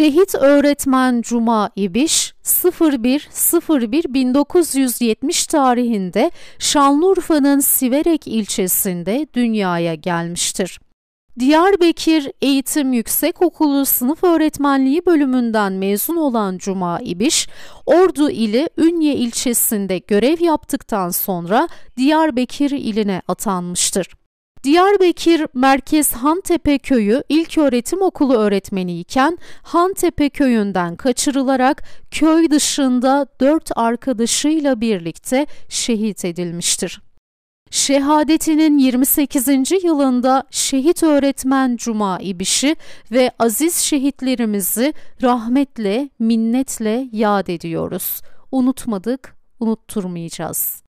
Şehit öğretmen Cuma İbiş 01.01.1970 tarihinde Şanlıurfa'nın Siverek ilçesinde dünyaya gelmiştir. Diyarbakır Eğitim Yüksek Okulu Sınıf Öğretmenliği bölümünden mezun olan Cuma İbiş, Ordu ili Ünye ilçesinde görev yaptıktan sonra Diyarbakır iline atanmıştır. Diyarbakır Merkez Hantepe Köyü İlköğretim Okulu öğretmeni iken Hantepe Köyü'nden kaçırılarak köy dışında dört arkadaşıyla birlikte şehit edilmiştir. Şehadetinin 28. yılında şehit öğretmen Cuma İbiş'i ve aziz şehitlerimizi rahmetle, minnetle yad ediyoruz. Unutmadık, unutturmayacağız.